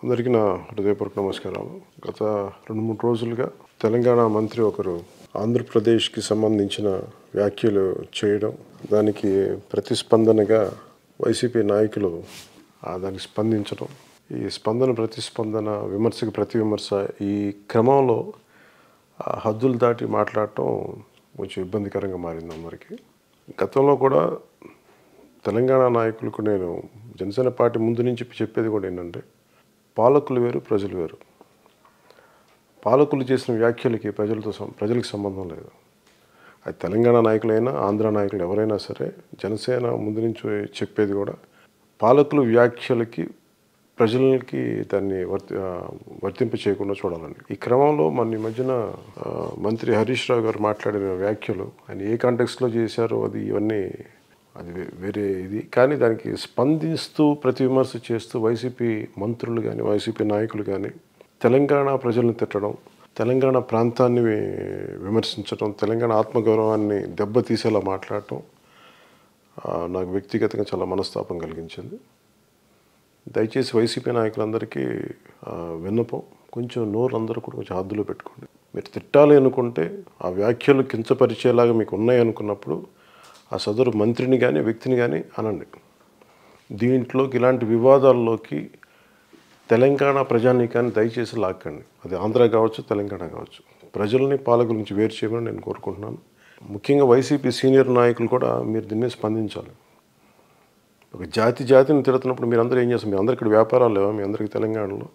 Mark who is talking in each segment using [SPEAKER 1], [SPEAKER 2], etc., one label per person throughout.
[SPEAKER 1] అందరికీ నా హృదయపూర్వక నమస్కారాలు గత రెండు మూడు రోజులుగా తెలంగాణ మంత్రి ఒకరు ఆంధ్రప్రదేశ్కి సంబంధించిన వ్యాఖ్యలు చేయడం దానికి ప్రతిస్పందనగా వైసీపీ నాయకులు దానికి స్పందించడం ఈ స్పందన ప్రతిస్పందన విమర్శకు ప్రతి విమర్శ ఈ క్రమంలో హద్దులు దాటి మాట్లాడటం కొంచెం ఇబ్బందికరంగా మారింది అందరికీ గతంలో కూడా తెలంగాణ నాయకులకు నేను జనసేన పార్టీ ముందు నుంచి చెప్పేది కూడా ఏంటంటే పాలకులు వేరు ప్రజలు వేరు పాలకులు చేసిన వ్యాఖ్యలకి ప్రజలతో ప్రజలకు సంబంధం లేదు అది తెలంగాణ నాయకులైనా ఆంధ్ర నాయకులు ఎవరైనా సరే జనసేన ముందు నుంచి చెప్పేది కూడా పాలకులు వ్యాఖ్యలకి ప్రజలకి దాన్ని వర్తి వర్తింప చేయకుండా చూడాలండి ఈ క్రమంలో మన ఈ మధ్యన మంత్రి హరీష్ రావు గారు మాట్లాడిన వ్యాఖ్యలు ఆయన ఏ కాంటెక్స్లో చేశారో అది ఇవన్నీ అది వేరే ఇది కానీ దానికి స్పందిస్తూ ప్రతి విమర్శ చేస్తూ వైసీపీ మంత్రులు కానీ వైసీపీ నాయకులు కానీ తెలంగాణ ప్రజలను తిట్టడం తెలంగాణ ప్రాంతాన్ని విమర్శించడం తెలంగాణ ఆత్మగౌరవాన్ని దెబ్బతీసేలా మాట్లాడటం నాకు వ్యక్తిగతంగా చాలా మనస్తాపం కలిగించింది దయచేసి వైసీపీ నాయకులందరికీ విన్నపం కొంచెం నోరు అందరూ కూడా కొంచెం హద్దులో పెట్టుకోండి మీరు తిట్టాలి అనుకుంటే ఆ వ్యాఖ్యలు కించపరిచేలాగా మీకు ఉన్నాయి అనుకున్నప్పుడు ఆ సదరు మంత్రిని కానీ వ్యక్తిని కానీ అనండి దీంట్లోకి ఇలాంటి వివాదాల్లోకి తెలంగాణ కానీ దయచేసి లాక్కండి అది ఆంధ్ర కావచ్చు తెలంగాణ కావచ్చు ప్రజల్ని పాలకుల నుంచి వేరు చేయమని నేను కోరుకుంటున్నాను ముఖ్యంగా వైసీపీ సీనియర్ నాయకులు కూడా మీరు దీన్ని స్పందించాలి ఒక జాతి జాతిని తిడుతున్నప్పుడు మీరందరూ ఏం చేస్తారు మీ అందరికి ఇక్కడ వ్యాపారాలు లేవా మీ అందరికి తెలంగాణలో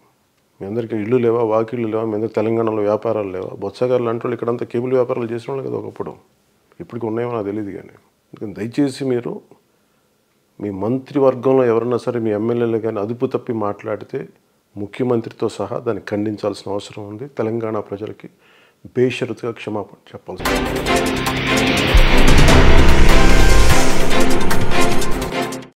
[SPEAKER 1] మీ అందరికి ఇల్లు లేవా వాకిళ్ళు లేవా మీ అందరికి తెలంగాణలో వ్యాపారాలు లేవా బొత్సగారులు అంటే వాళ్ళు ఇక్కడంతా కేబుల్ వ్యాపారాలు చేసిన వాళ్ళు కదా ఒకప్పుడు ఇప్పటికి ఉన్నాయో నాకు తెలియదు కానీ దయచేసి మీరు మీ మంత్రివర్గంలో ఎవరన్నా సరే మీ ఎమ్మెల్యేలు కానీ అదుపు తప్పి మాట్లాడితే ముఖ్యమంత్రితో సహా దాన్ని ఖండించాల్సిన అవసరం ఉంది తెలంగాణ ప్రజలకి బేషరతుగా క్షమాపణ చెప్పాల్సి